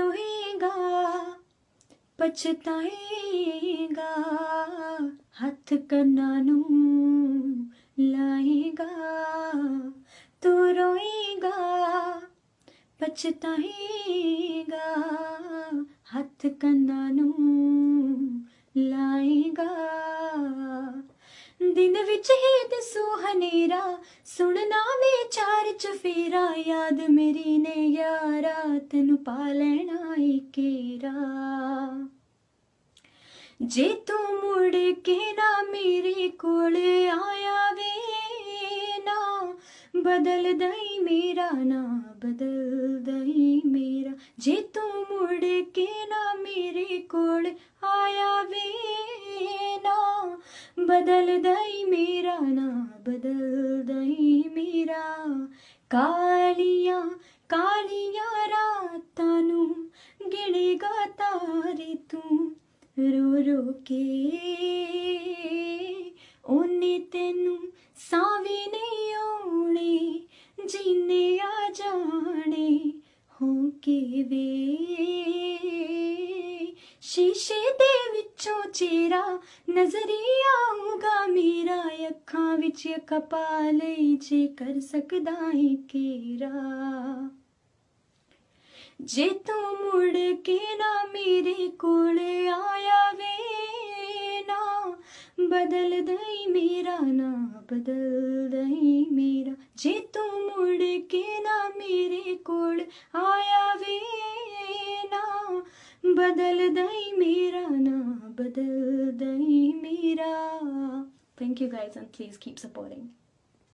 ਰੋਏਗਾ ਪਛਤਾਏਗਾ ਹੱਥ ਕੰਨਾਂ ਨੂੰ ਲਾਏਗਾ ਤੂੰ ਰੋਏਗਾ ਪਛਤਾਏਗਾ ਹੱਥ ਕੰਨਾਂ ਨੂੰ ਲਾਏਗਾ ਦਿਨ ਵਿੱਚ ਹੀ ਦਿਸੂ ਹਨੇਰਾ ਸੁਣਨਾ ਵਿਚਾਰ ਚ ਫੇਰਾ ਯਾਦ ਮੇਰੀ ਨੇ ਯਾਰਾ ਰਤਨ ਪਾ ਲੈਣਾ ਏ ਕੇਰਾ ਜੇ ਤੂੰ ਮੁੜ ਕੇ ਨਾ ਮੇਰੇ ਕੋਲ ਆਇਆ ਵੇ ਨਾ ਬਦਲ ਦਈ ਮੇਰਾ ਨਾ ਬਦਲ ਦਈ ਮੇਰਾ ਜੇ ਤੂੰ ਮੁੜ ਕੇ ਨਾ ਮੇਰੇ ਕੋਲ ਆਇਆ ਵੇ ਨਾ ਬਦਲ ਦਈ ਮੇਰਾ ਨਾ ਬਦਲ ਦਈ ਮੇਰਾ ਕਾਲੀਆਂ ਕਾਲੀਆਂ ਲੋਕੇ ਉਹਨੇ ਤੈਨੂੰ ਸਾਵੀ ਨਹੀਂ ਆਉਣੇ ਜੀਨੇ ਆ ਜਾਣੇ ਹੋ ਕੇ ਵੇ ਸ਼ੀਸ਼ੇ ਦੇ ਵਿੱਚੋਂ ਚਿਹਰਾ ਨਜ਼ਰੀ ਆਊਗਾ ਮੇਰਾ ਅੱਖਾਂ ਵਿੱਚ ਕਪਾਲ ਜੇ ਕਰ ਸਕਦਾ ਹੈ ਕੇਰਾ ਜੇ ਤੂੰ ਮੁੜ ਕੇ ਨਾ ਮੇਰੇ ਕੋਲ ਬਦਲ ਦਈ ਮੇਰਾ ਨਾ ਬਦਲ ਦਈ ਮੇਰਾ ਜੇ ਤੂੰ ਮੁੜ ਕੇ ਨਾ ਮੇਰੇ ਕੋਲ ਆਇਆ ਵੀ ਨਾ ਬਦਲ ਦਈ ਮੇਰਾ ਨਾ ਬਦਲ ਦਈ ਮੇਰਾ thank you guys and please keep supporting